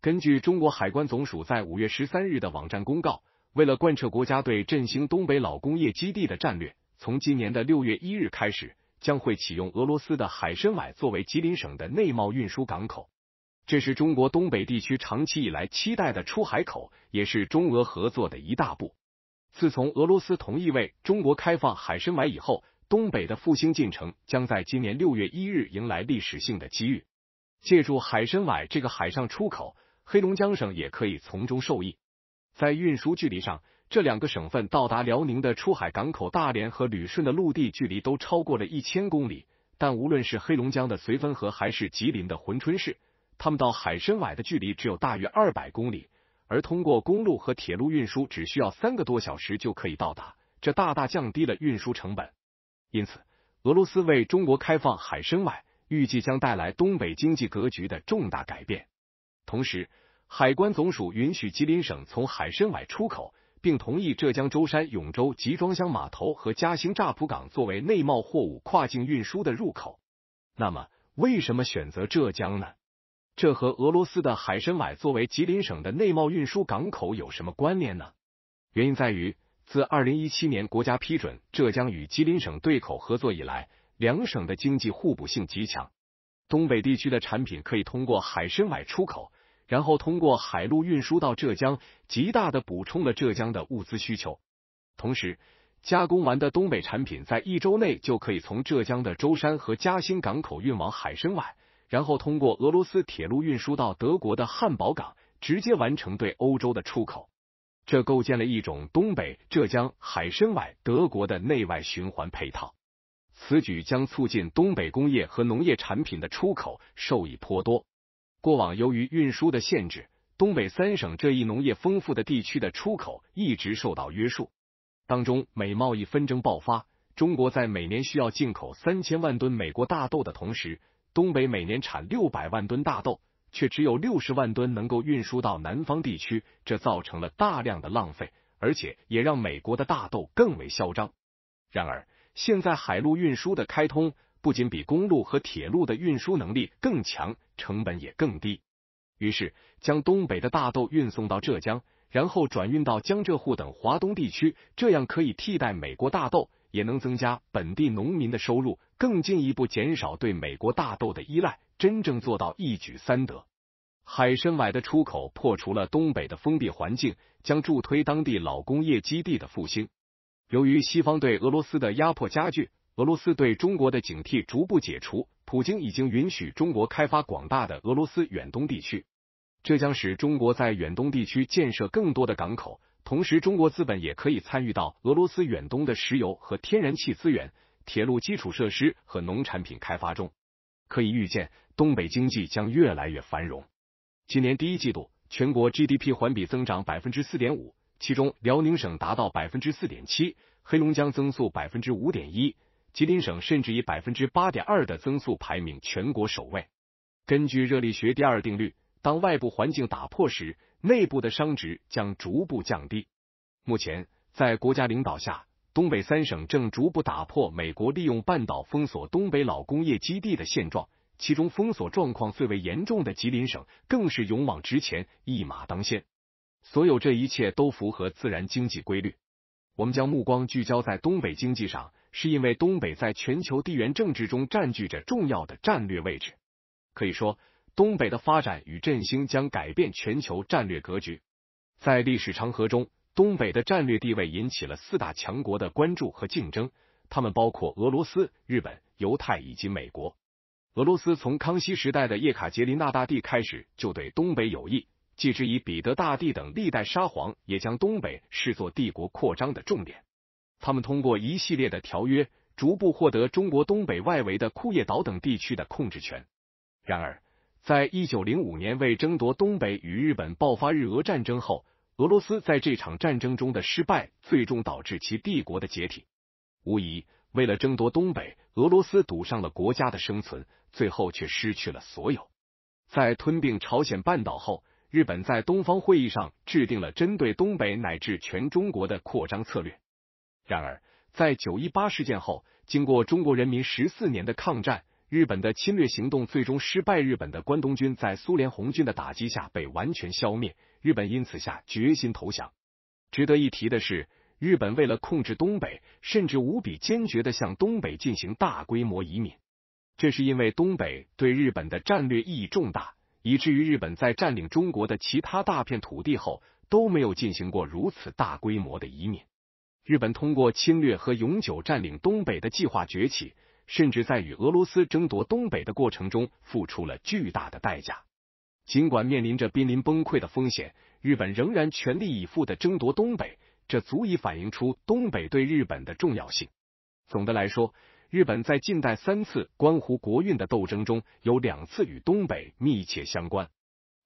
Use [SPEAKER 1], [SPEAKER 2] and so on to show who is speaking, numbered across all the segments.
[SPEAKER 1] 根据中国海关总署在五月十三日的网站公告，为了贯彻国家对振兴东北老工业基地的战略，从今年的六月一日开始，将会启用俄罗斯的海参崴作为吉林省的内贸运输港口。这是中国东北地区长期以来期待的出海口，也是中俄合作的一大步。自从俄罗斯同意为中国开放海参崴以后，东北的复兴进程将在今年六月一日迎来历史性的机遇，借助海参崴这个海上出口。黑龙江省也可以从中受益。在运输距离上，这两个省份到达辽宁的出海港口大连和旅顺的陆地距离都超过了一千公里。但无论是黑龙江的绥芬河还是吉林的珲春市，他们到海参崴的距离只有大约二百公里，而通过公路和铁路运输只需要三个多小时就可以到达，这大大降低了运输成本。因此，俄罗斯为中国开放海参崴，预计将带来东北经济格局的重大改变。同时，海关总署允许吉林省从海参崴出口，并同意浙江舟山、永州集装箱码头和嘉兴乍浦港作为内贸货物跨境运输的入口。那么，为什么选择浙江呢？这和俄罗斯的海参崴作为吉林省的内贸运输港口有什么关联呢？原因在于，自二零一七年国家批准浙江与吉林省对口合作以来，两省的经济互补性极强，东北地区的产品可以通过海参崴出口。然后通过海路运输到浙江，极大的补充了浙江的物资需求。同时，加工完的东北产品在一周内就可以从浙江的舟山和嘉兴港口运往海参崴，然后通过俄罗斯铁路运输到德国的汉堡港，直接完成对欧洲的出口。这构建了一种东北、浙江、海参崴、德国的内外循环配套。此举将促进东北工业和农业产品的出口，受益颇多。过往由于运输的限制，东北三省这一农业丰富的地区的出口一直受到约束。当中美贸易纷争爆发，中国在每年需要进口三千万吨美国大豆的同时，东北每年产六百万吨大豆，却只有六十万吨能够运输到南方地区，这造成了大量的浪费，而且也让美国的大豆更为嚣张。然而，现在海陆运输的开通。不仅比公路和铁路的运输能力更强，成本也更低。于是，将东北的大豆运送到浙江，然后转运到江浙沪等华东地区，这样可以替代美国大豆，也能增加本地农民的收入，更进一步减少对美国大豆的依赖，真正做到一举三得。海参崴的出口破除了东北的封闭环境，将助推当地老工业基地的复兴。由于西方对俄罗斯的压迫加剧。俄罗斯对中国的警惕逐步解除，普京已经允许中国开发广大的俄罗斯远东地区。这将使中国在远东地区建设更多的港口，同时中国资本也可以参与到俄罗斯远东的石油和天然气资源、铁路基础设施和农产品开发中。可以预见，东北经济将越来越繁荣。今年第一季度，全国 GDP 环比增长百分之四点五，其中辽宁省达到百分之四点七，黑龙江增速百分之五点一。吉林省甚至以百分之八点二的增速排名全国首位。根据热力学第二定律，当外部环境打破时，内部的熵值将逐步降低。目前，在国家领导下，东北三省正逐步打破美国利用半岛封锁东北老工业基地的现状。其中，封锁状况最为严重的吉林省更是勇往直前，一马当先。所有这一切都符合自然经济规律。我们将目光聚焦在东北经济上，是因为东北在全球地缘政治中占据着重要的战略位置。可以说，东北的发展与振兴将改变全球战略格局。在历史长河中，东北的战略地位引起了四大强国的关注和竞争，他们包括俄罗斯、日本、犹太以及美国。俄罗斯从康熙时代的叶卡捷琳娜大帝开始，就对东北有意。继之以彼得大帝等历代沙皇也将东北视作帝国扩张的重点，他们通过一系列的条约逐步获得中国东北外围的库页岛等地区的控制权。然而，在一九零五年为争夺东北与日本爆发日俄战争后，俄罗斯在这场战争中的失败，最终导致其帝国的解体。无疑，为了争夺东北，俄罗斯赌上了国家的生存，最后却失去了所有。在吞并朝鲜半岛后。日本在东方会议上制定了针对东北乃至全中国的扩张策略。然而，在九一八事件后，经过中国人民十四年的抗战，日本的侵略行动最终失败。日本的关东军在苏联红军的打击下被完全消灭，日本因此下决心投降。值得一提的是，日本为了控制东北，甚至无比坚决的向东北进行大规模移民。这是因为东北对日本的战略意义重大。以至于日本在占领中国的其他大片土地后，都没有进行过如此大规模的移民。日本通过侵略和永久占领东北的计划崛起，甚至在与俄罗斯争夺东北的过程中付出了巨大的代价。尽管面临着濒临崩溃的风险，日本仍然全力以赴的争夺东北，这足以反映出东北对日本的重要性。总的来说。日本在近代三次关乎国运的斗争中，有两次与东北密切相关。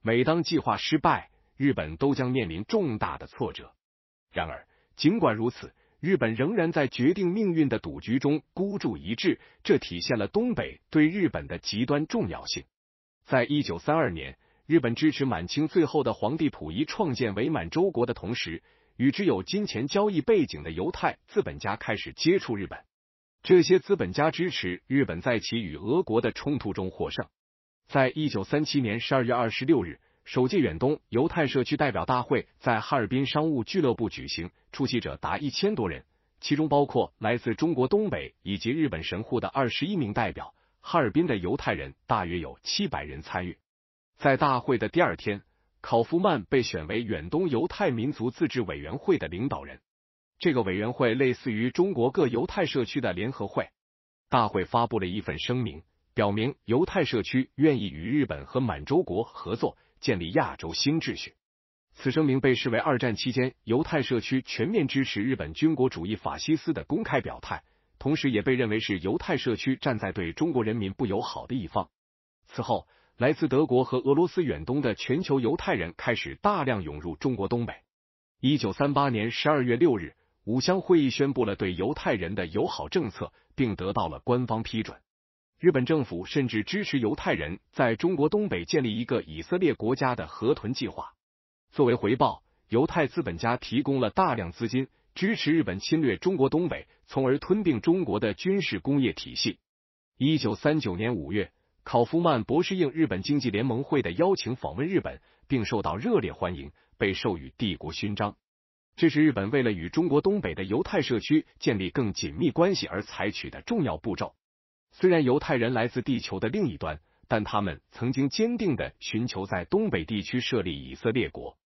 [SPEAKER 1] 每当计划失败，日本都将面临重大的挫折。然而，尽管如此，日本仍然在决定命运的赌局中孤注一掷，这体现了东北对日本的极端重要性。在一九三二年，日本支持满清最后的皇帝溥仪创建伪满洲国的同时，与之有金钱交易背景的犹太资本家开始接触日本。这些资本家支持日本在其与俄国的冲突中获胜。在一九三七年十二月二十六日，首届远东犹太社区代表大会在哈尔滨商务俱乐部举行，出席者达一千多人，其中包括来自中国东北以及日本神户的二十一名代表。哈尔滨的犹太人大约有七百人参与。在大会的第二天，考夫曼被选为远东犹太民族自治委员会的领导人。这个委员会类似于中国各犹太社区的联合会。大会发布了一份声明，表明犹太社区愿意与日本和满洲国合作，建立亚洲新秩序。此声明被视为二战期间犹太社区全面支持日本军国主义法西斯的公开表态，同时也被认为是犹太社区站在对中国人民不友好的一方。此后，来自德国和俄罗斯远东的全球犹太人开始大量涌入中国东北。一九三八年十二月六日。五乡会议宣布了对犹太人的友好政策，并得到了官方批准。日本政府甚至支持犹太人在中国东北建立一个以色列国家的河豚计划。作为回报，犹太资本家提供了大量资金，支持日本侵略中国东北，从而吞并中国的军事工业体系。一九三九年五月，考夫曼博士应日本经济联盟会的邀请访问日本，并受到热烈欢迎，被授予帝国勋章。这是日本为了与中国东北的犹太社区建立更紧密关系而采取的重要步骤。虽然犹太人来自地球的另一端，但他们曾经坚定地寻求在东北地区设立以色列国。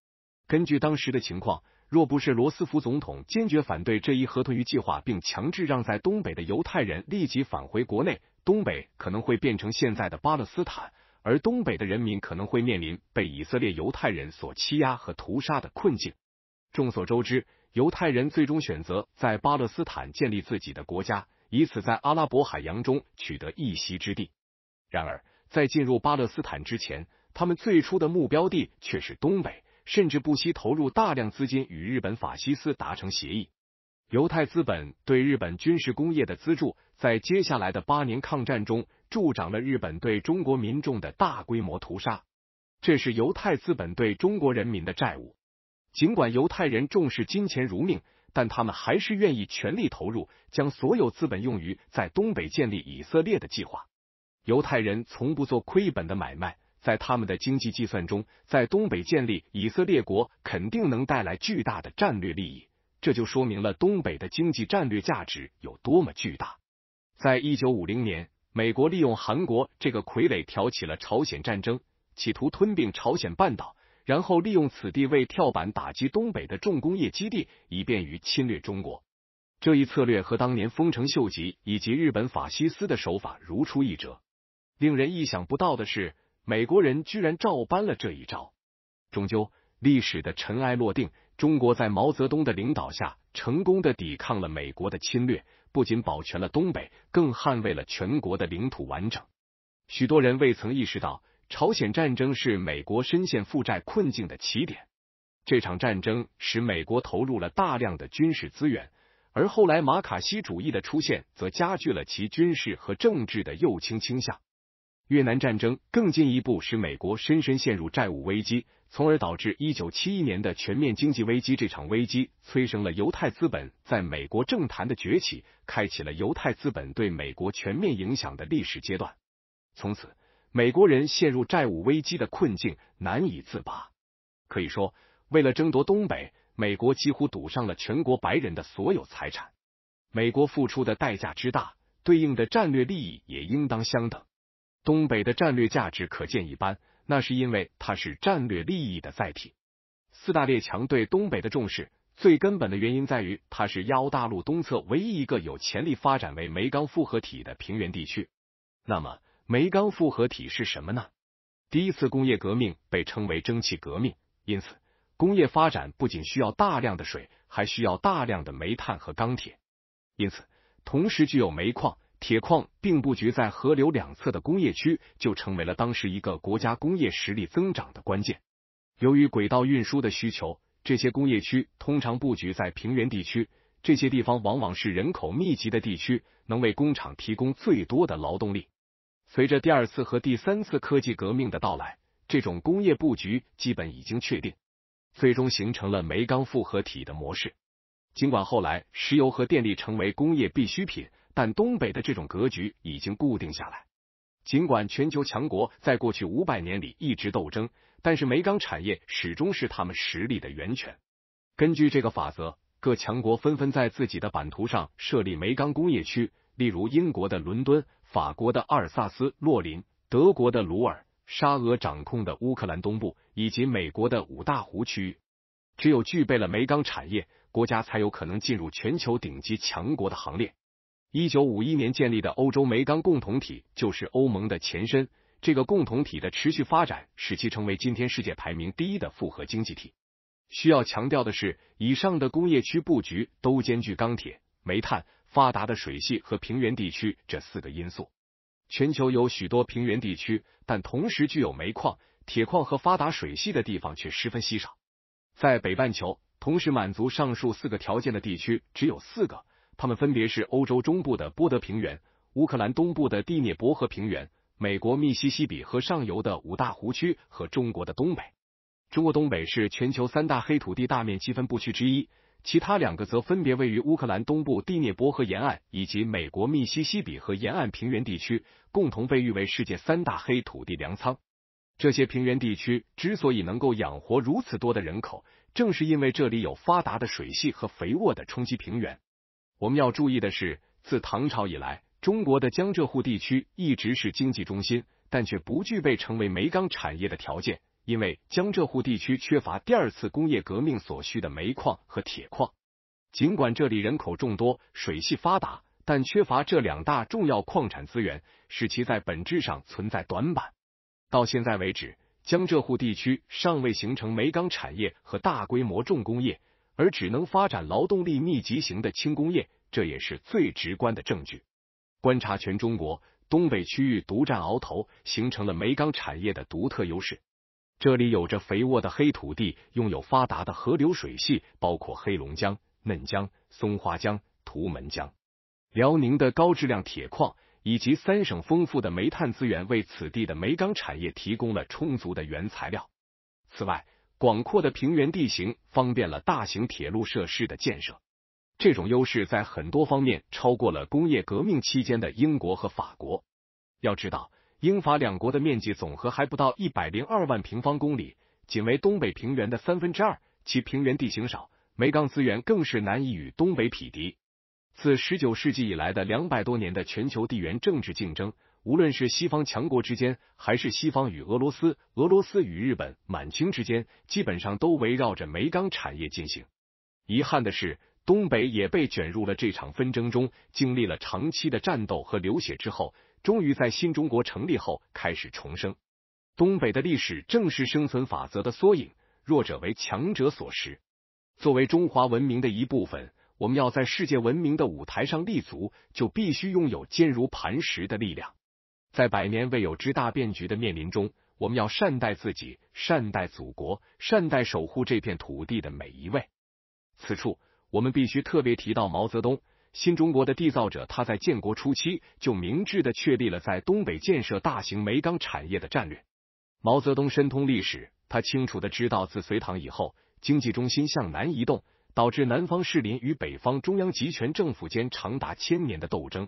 [SPEAKER 1] 根据当时的情况，若不是罗斯福总统坚决反对这一河豚鱼计划，并强制让在东北的犹太人立即返回国内，东北可能会变成现在的巴勒斯坦，而东北的人民可能会面临被以色列犹太人所欺压和屠杀的困境。众所周知，犹太人最终选择在巴勒斯坦建立自己的国家，以此在阿拉伯海洋中取得一席之地。然而，在进入巴勒斯坦之前，他们最初的目标地却是东北，甚至不惜投入大量资金与日本法西斯达成协议。犹太资本对日本军事工业的资助，在接下来的八年抗战中，助长了日本对中国民众的大规模屠杀。这是犹太资本对中国人民的债务。尽管犹太人重视金钱如命，但他们还是愿意全力投入，将所有资本用于在东北建立以色列的计划。犹太人从不做亏本的买卖，在他们的经济计算中，在东北建立以色列国肯定能带来巨大的战略利益。这就说明了东北的经济战略价值有多么巨大。在一九五零年，美国利用韩国这个傀儡挑起了朝鲜战争，企图吞并朝鲜半岛。然后利用此地为跳板，打击东北的重工业基地，以便于侵略中国。这一策略和当年丰臣秀吉以及日本法西斯的手法如出一辙。令人意想不到的是，美国人居然照搬了这一招。终究，历史的尘埃落定，中国在毛泽东的领导下，成功的抵抗了美国的侵略，不仅保全了东北，更捍卫了全国的领土完整。许多人未曾意识到。朝鲜战争是美国深陷负债困境的起点。这场战争使美国投入了大量的军事资源，而后来马卡西主义的出现则加剧了其军事和政治的右倾倾向。越南战争更进一步使美国深深陷入债务危机，从而导致一九七一年的全面经济危机。这场危机催生了犹太资本在美国政坛的崛起，开启了犹太资本对美国全面影响的历史阶段。从此。美国人陷入债务危机的困境，难以自拔。可以说，为了争夺东北，美国几乎赌上了全国白人的所有财产。美国付出的代价之大，对应的战略利益也应当相等。东北的战略价值可见一斑，那是因为它是战略利益的载体。四大列强对东北的重视，最根本的原因在于它是亚欧大陆东侧唯一一个有潜力发展为煤钢复合体的平原地区。那么。煤钢复合体是什么呢？第一次工业革命被称为蒸汽革命，因此工业发展不仅需要大量的水，还需要大量的煤炭和钢铁。因此，同时具有煤矿、铁矿并布局在河流两侧的工业区，就成为了当时一个国家工业实力增长的关键。由于轨道运输的需求，这些工业区通常布局在平原地区。这些地方往往是人口密集的地区，能为工厂提供最多的劳动力。随着第二次和第三次科技革命的到来，这种工业布局基本已经确定，最终形成了煤钢复合体的模式。尽管后来石油和电力成为工业必需品，但东北的这种格局已经固定下来。尽管全球强国在过去五百年里一直斗争，但是煤钢产业始终是他们实力的源泉。根据这个法则，各强国纷纷在自己的版图上设立煤钢工业区，例如英国的伦敦。法国的阿尔萨斯、洛林，德国的鲁尔，沙俄掌控的乌克兰东部，以及美国的五大湖区域，只有具备了煤钢产业，国家才有可能进入全球顶级强国的行列。一九五一年建立的欧洲煤钢共同体就是欧盟的前身，这个共同体的持续发展，使其成为今天世界排名第一的复合经济体。需要强调的是，以上的工业区布局都兼具钢铁、煤炭。发达的水系和平原地区这四个因素，全球有许多平原地区，但同时具有煤矿、铁矿和发达水系的地方却十分稀少。在北半球，同时满足上述四个条件的地区只有四个，它们分别是欧洲中部的波德平原、乌克兰东部的第聂伯河平原、美国密西西比河上游的五大湖区和中国的东北。中国东北是全球三大黑土地大面积分布区之一。其他两个则分别位于乌克兰东部第聂伯河沿岸以及美国密西西比河沿岸平原地区，共同被誉为世界三大黑土地粮仓。这些平原地区之所以能够养活如此多的人口，正是因为这里有发达的水系和肥沃的冲积平原。我们要注意的是，自唐朝以来，中国的江浙沪地区一直是经济中心，但却不具备成为煤钢产业的条件。因为江浙沪地区缺乏第二次工业革命所需的煤矿和铁矿，尽管这里人口众多、水系发达，但缺乏这两大重要矿产资源，使其在本质上存在短板。到现在为止，江浙沪地区尚未形成煤钢产业和大规模重工业，而只能发展劳动力密集型的轻工业，这也是最直观的证据。观察全中国，东北区域独占鳌头，形成了煤钢产业的独特优势。这里有着肥沃的黑土地，拥有发达的河流水系，包括黑龙江、嫩江、松花江、图门江。辽宁的高质量铁矿以及三省丰富的煤炭资源，为此地的煤钢产业提供了充足的原材料。此外，广阔的平原地形方便了大型铁路设施的建设。这种优势在很多方面超过了工业革命期间的英国和法国。要知道。英法两国的面积总和还不到一百零二万平方公里，仅为东北平原的三分之二。其平原地形少，煤钢资源更是难以与东北匹敌。自十九世纪以来的两百多年的全球地缘政治竞争，无论是西方强国之间，还是西方与俄罗斯、俄罗斯与日本、满清之间，基本上都围绕着煤钢产业进行。遗憾的是，东北也被卷入了这场纷争中，经历了长期的战斗和流血之后。终于在新中国成立后开始重生。东北的历史正是生存法则的缩影，弱者为强者所食。作为中华文明的一部分，我们要在世界文明的舞台上立足，就必须拥有坚如磐石的力量。在百年未有之大变局的面临中，我们要善待自己，善待祖国，善待守护这片土地的每一位。此处，我们必须特别提到毛泽东。新中国的缔造者，他在建国初期就明智的确立了在东北建设大型煤钢产业的战略。毛泽东深通历史，他清楚的知道，自隋唐以后，经济中心向南移动，导致南方士林与北方中央集权政府间长达千年的斗争。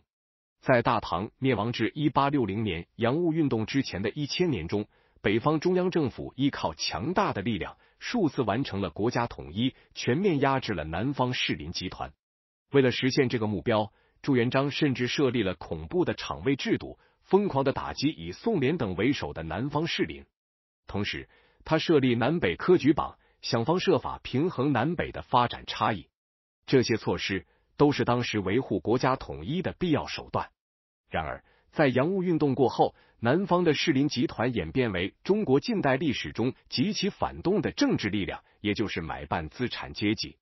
[SPEAKER 1] 在大唐灭亡至一八六零年洋务运动之前的一千年中，北方中央政府依靠强大的力量，数次完成了国家统一，全面压制了南方士林集团。为了实现这个目标，朱元璋甚至设立了恐怖的场卫制度，疯狂的打击以宋濂等为首的南方士林。同时，他设立南北科举榜，想方设法平衡南北的发展差异。这些措施都是当时维护国家统一的必要手段。然而，在洋务运动过后，南方的士林集团演变为中国近代历史中极其反动的政治力量，也就是买办资产阶级。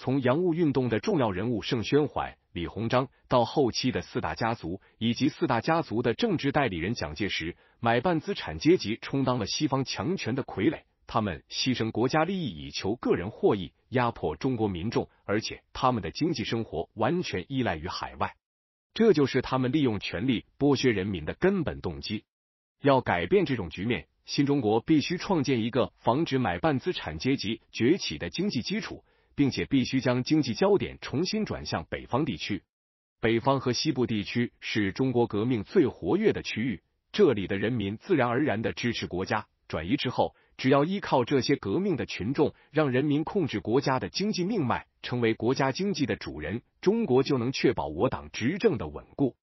[SPEAKER 1] 从洋务运动的重要人物盛宣怀、李鸿章到后期的四大家族以及四大家族的政治代理人蒋介石，买办资产阶级充当了西方强权的傀儡。他们牺牲国家利益以求个人获益，压迫中国民众，而且他们的经济生活完全依赖于海外，这就是他们利用权力剥削人民的根本动机。要改变这种局面，新中国必须创建一个防止买办资产阶级崛起的经济基础。并且必须将经济焦点重新转向北方地区。北方和西部地区是中国革命最活跃的区域，这里的人民自然而然的支持国家转移之后，只要依靠这些革命的群众，让人民控制国家的经济命脉，成为国家经济的主人，中国就能确保我党执政的稳固。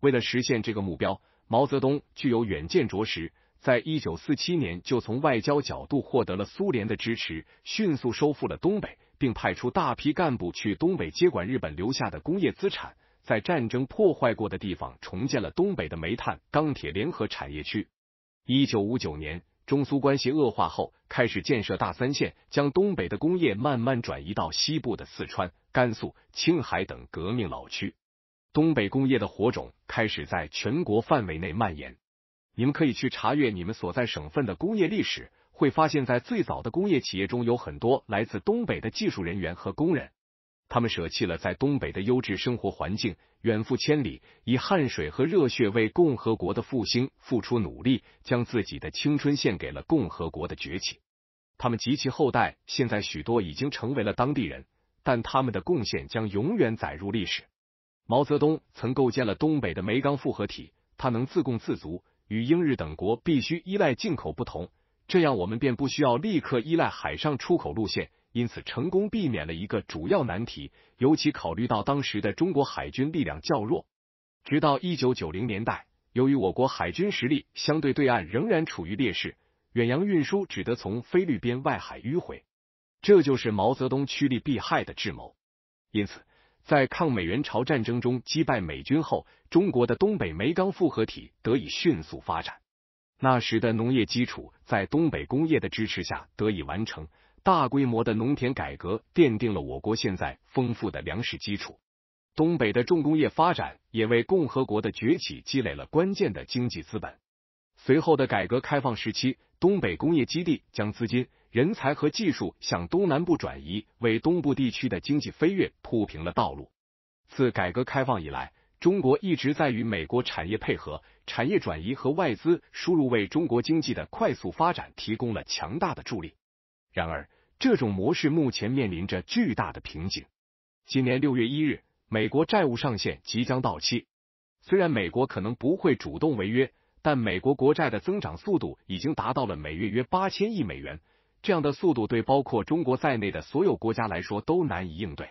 [SPEAKER 1] 为了实现这个目标，毛泽东具有远见卓识，在一九四七年就从外交角度获得了苏联的支持，迅速收复了东北。并派出大批干部去东北接管日本留下的工业资产，在战争破坏过的地方重建了东北的煤炭、钢铁联合产业区。一九五九年，中苏关系恶化后，开始建设大三线，将东北的工业慢慢转移到西部的四川、甘肃、青海等革命老区。东北工业的火种开始在全国范围内蔓延。你们可以去查阅你们所在省份的工业历史。会发现，在最早的工业企业中，有很多来自东北的技术人员和工人。他们舍弃了在东北的优质生活环境，远赴千里，以汗水和热血为共和国的复兴付出努力，将自己的青春献给了共和国的崛起。他们及其后代，现在许多已经成为了当地人，但他们的贡献将永远载入历史。毛泽东曾构建了东北的煤钢复合体，他能自供自足，与英日等国必须依赖进口不同。这样，我们便不需要立刻依赖海上出口路线，因此成功避免了一个主要难题。尤其考虑到当时的中国海军力量较弱，直到一九九零年代，由于我国海军实力相对对岸仍然处于劣势，远洋运输只得从菲律宾外海迂回。这就是毛泽东趋利避害的智谋。因此，在抗美援朝战争中击败美军后，中国的东北煤钢复合体得以迅速发展。那时的农业基础，在东北工业的支持下得以完成，大规模的农田改革奠定了我国现在丰富的粮食基础。东北的重工业发展，也为共和国的崛起积累了关键的经济资本。随后的改革开放时期，东北工业基地将资金、人才和技术向东南部转移，为东部地区的经济飞跃铺平了道路。自改革开放以来，中国一直在与美国产业配合，产业转移和外资输入为中国经济的快速发展提供了强大的助力。然而，这种模式目前面临着巨大的瓶颈。今年六月一日，美国债务上限即将到期。虽然美国可能不会主动违约，但美国国债的增长速度已经达到了每月约八千亿美元，这样的速度对包括中国在内的所有国家来说都难以应对。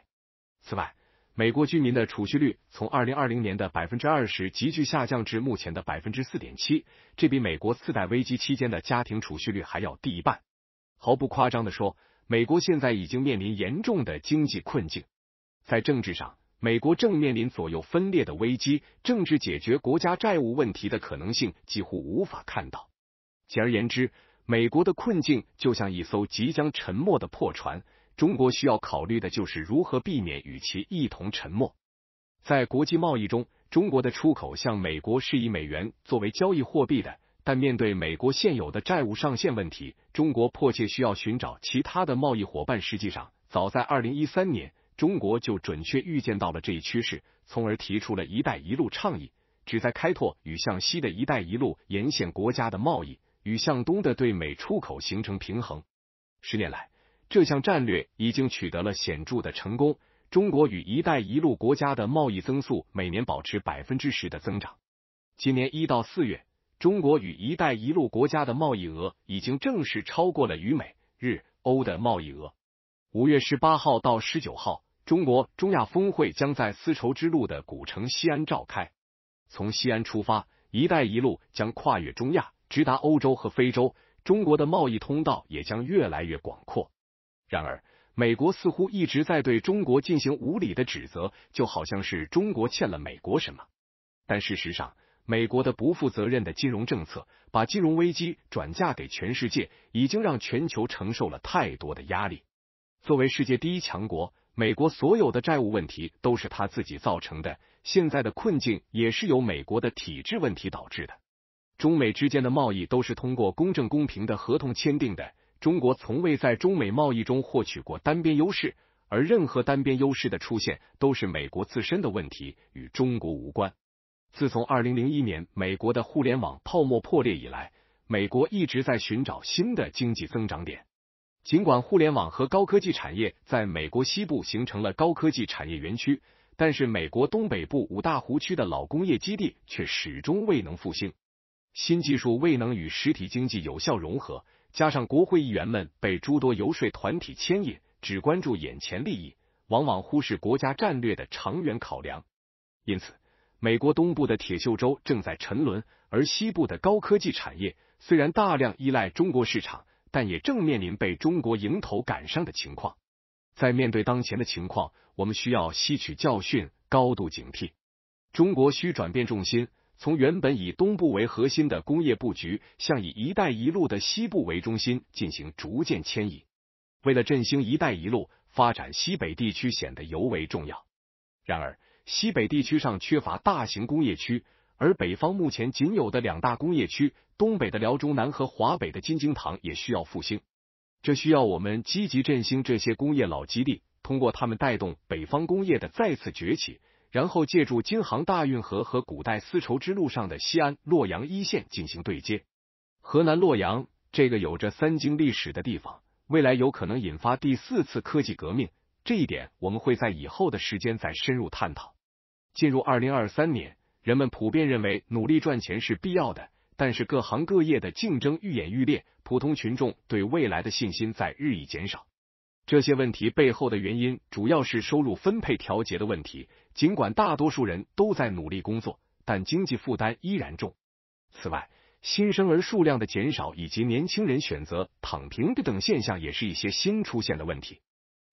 [SPEAKER 1] 此外，美国居民的储蓄率从二零二零年的百分之二十急剧下降至目前的百分之四点七，这比美国次贷危机期间的家庭储蓄率还要低一半。毫不夸张的说，美国现在已经面临严重的经济困境。在政治上，美国正面临左右分裂的危机，政治解决国家债务问题的可能性几乎无法看到。简而言之，美国的困境就像一艘即将沉没的破船。中国需要考虑的就是如何避免与其一同沉没。在国际贸易中，中国的出口向美国是以美元作为交易货币的，但面对美国现有的债务上限问题，中国迫切需要寻找其他的贸易伙伴。实际上，早在二零一三年，中国就准确预见到了这一趋势，从而提出了一带一路倡议，旨在开拓与向西的一带一路沿线国家的贸易，与向东的对美出口形成平衡。十年来，这项战略已经取得了显著的成功。中国与“一带一路”国家的贸易增速每年保持百分之十的增长。今年一到四月，中国与“一带一路”国家的贸易额已经正式超过了与美、日、欧的贸易额。五月十八号到十九号，中国中亚峰会将在丝绸之路的古城西安召开。从西安出发，“一带一路”将跨越中亚，直达欧洲和非洲，中国的贸易通道也将越来越广阔。然而，美国似乎一直在对中国进行无理的指责，就好像是中国欠了美国什么。但事实上，美国的不负责任的金融政策，把金融危机转嫁给全世界，已经让全球承受了太多的压力。作为世界第一强国，美国所有的债务问题都是他自己造成的，现在的困境也是由美国的体制问题导致的。中美之间的贸易都是通过公正公平的合同签订的。中国从未在中美贸易中获取过单边优势，而任何单边优势的出现都是美国自身的问题，与中国无关。自从二零零一年美国的互联网泡沫破裂以来，美国一直在寻找新的经济增长点。尽管互联网和高科技产业在美国西部形成了高科技产业园区，但是美国东北部五大湖区的老工业基地却始终未能复兴，新技术未能与实体经济有效融合。加上国会议员们被诸多游说团体牵引，只关注眼前利益，往往忽视国家战略的长远考量。因此，美国东部的铁锈州正在沉沦，而西部的高科技产业虽然大量依赖中国市场，但也正面临被中国迎头赶上的情况。在面对当前的情况，我们需要吸取教训，高度警惕。中国需转变重心。从原本以东部为核心的工业布局，向以“一带一路”的西部为中心进行逐渐迁移。为了振兴“一带一路”，发展西北地区显得尤为重要。然而，西北地区上缺乏大型工业区，而北方目前仅有的两大工业区——东北的辽中南和华北的京津唐，也需要复兴。这需要我们积极振兴这些工业老基地，通过他们带动北方工业的再次崛起。然后借助京杭大运河和古代丝绸之路上的西安、洛阳一线进行对接。河南洛阳这个有着三京历史的地方，未来有可能引发第四次科技革命。这一点我们会在以后的时间再深入探讨。进入二零二三年，人们普遍认为努力赚钱是必要的，但是各行各业的竞争愈演愈烈，普通群众对未来的信心在日益减少。这些问题背后的原因，主要是收入分配调节的问题。尽管大多数人都在努力工作，但经济负担依然重。此外，新生儿数量的减少以及年轻人选择躺平的等现象，也是一些新出现的问题。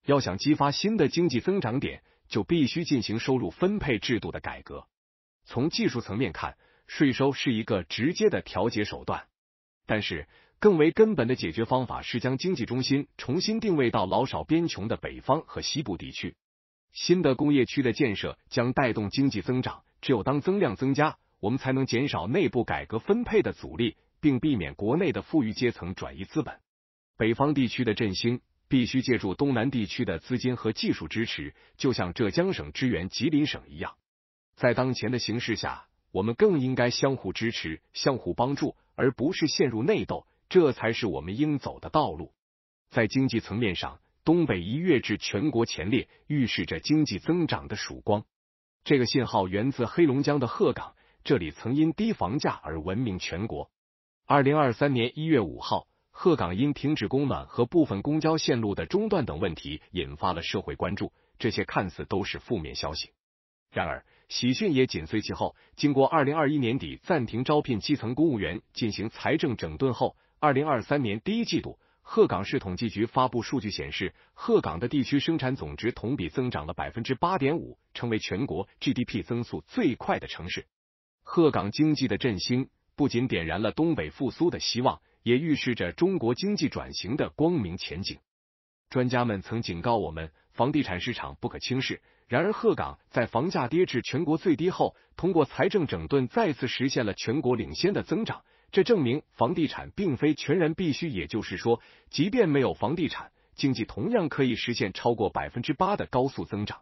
[SPEAKER 1] 要想激发新的经济增长点，就必须进行收入分配制度的改革。从技术层面看，税收是一个直接的调节手段，但是更为根本的解决方法是将经济中心重新定位到老少边穷的北方和西部地区。新的工业区的建设将带动经济增长。只有当增量增加，我们才能减少内部改革分配的阻力，并避免国内的富裕阶层转移资本。北方地区的振兴必须借助东南地区的资金和技术支持，就像浙江省支援吉林省一样。在当前的形势下，我们更应该相互支持、相互帮助，而不是陷入内斗。这才是我们应走的道路。在经济层面上。东北一跃至全国前列，预示着经济增长的曙光。这个信号源自黑龙江的鹤岗，这里曾因低房价而闻名全国。二零二三年一月五号，鹤岗因停止供暖和部分公交线路的中断等问题，引发了社会关注。这些看似都是负面消息，然而喜讯也紧随其后。经过二零二一年底暂停招聘基层公务员进行财政整顿后，二零二三年第一季度。鹤岗市统计局发布数据显示，鹤岗的地区生产总值同比增长了百分之八点五，成为全国 GDP 增速最快的城市。鹤岗经济的振兴不仅点燃了东北复苏的希望，也预示着中国经济转型的光明前景。专家们曾警告我们，房地产市场不可轻视。然而，鹤岗在房价跌至全国最低后，通过财政整顿，再次实现了全国领先的增长。这证明房地产并非全然必须，也就是说，即便没有房地产，经济同样可以实现超过百分之八的高速增长。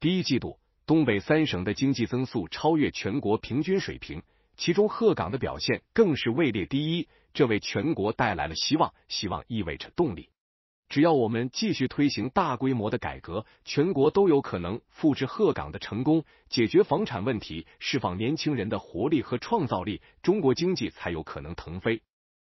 [SPEAKER 1] 第一季度，东北三省的经济增速超越全国平均水平，其中鹤岗的表现更是位列第一，这为全国带来了希望。希望意味着动力。只要我们继续推行大规模的改革，全国都有可能复制鹤岗的成功，解决房产问题，释放年轻人的活力和创造力，中国经济才有可能腾飞。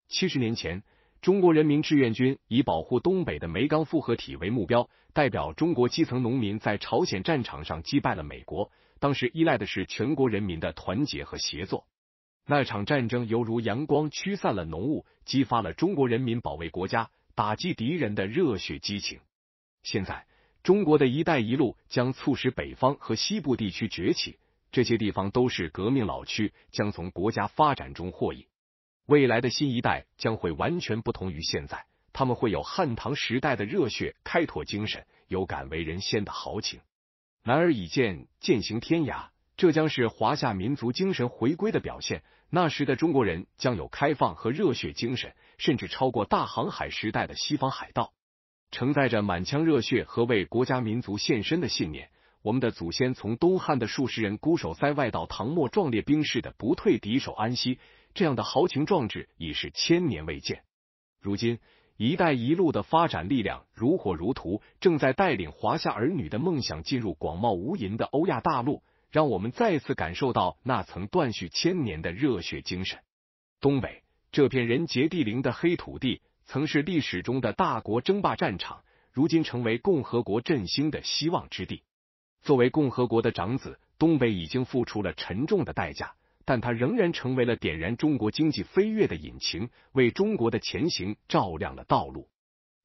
[SPEAKER 1] 七十年前，中国人民志愿军以保护东北的煤钢复合体为目标，代表中国基层农民在朝鲜战场上击败了美国。当时依赖的是全国人民的团结和协作。那场战争犹如阳光驱散了浓雾，激发了中国人民保卫国家。打击敌人的热血激情。现在，中国的一带一路将促使北方和西部地区崛起，这些地方都是革命老区，将从国家发展中获益。未来的新一代将会完全不同于现在，他们会有汉唐时代的热血开拓精神，有敢为人先的豪情。男儿已见践行天涯，这将是华夏民族精神回归的表现。那时的中国人将有开放和热血精神。甚至超过大航海时代的西方海盗，承载着满腔热血和为国家民族献身的信念。我们的祖先从东汉的数十人孤守塞外到唐末壮烈兵士的不退敌手安息，这样的豪情壮志已是千年未见。如今“一带一路”的发展力量如火如荼，正在带领华夏儿女的梦想进入广袤无垠的欧亚大陆，让我们再次感受到那曾断续千年的热血精神。东北。这片人杰地灵的黑土地，曾是历史中的大国争霸战场，如今成为共和国振兴的希望之地。作为共和国的长子，东北已经付出了沉重的代价，但它仍然成为了点燃中国经济飞跃的引擎，为中国的前行照亮了道路。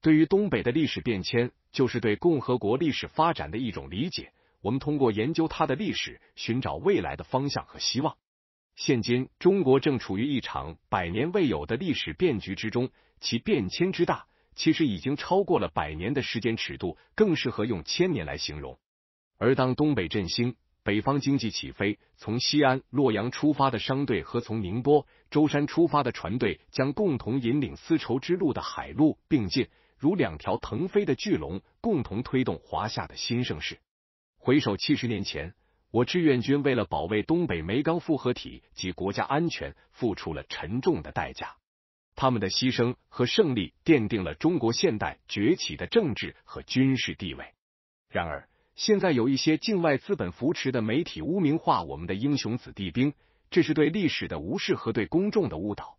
[SPEAKER 1] 对于东北的历史变迁，就是对共和国历史发展的一种理解。我们通过研究它的历史，寻找未来的方向和希望。现今中国正处于一场百年未有的历史变局之中，其变迁之大，其实已经超过了百年的时间尺度，更适合用千年来形容。而当东北振兴、北方经济起飞，从西安、洛阳出发的商队和从宁波、舟山出发的船队，将共同引领丝绸之路的海陆并进，如两条腾飞的巨龙，共同推动华夏的新盛世。回首七十年前。我志愿军为了保卫东北煤钢复合体及国家安全，付出了沉重的代价。他们的牺牲和胜利，奠定了中国现代崛起的政治和军事地位。然而，现在有一些境外资本扶持的媒体污名化我们的英雄子弟兵，这是对历史的无视和对公众的误导。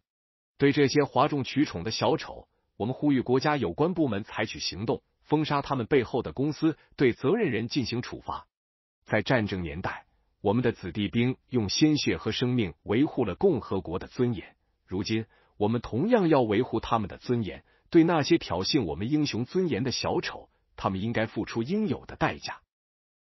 [SPEAKER 1] 对这些哗众取宠的小丑，我们呼吁国家有关部门采取行动，封杀他们背后的公司，对责任人进行处罚。在战争年代，我们的子弟兵用鲜血和生命维护了共和国的尊严。如今，我们同样要维护他们的尊严。对那些挑衅我们英雄尊严的小丑，他们应该付出应有的代价。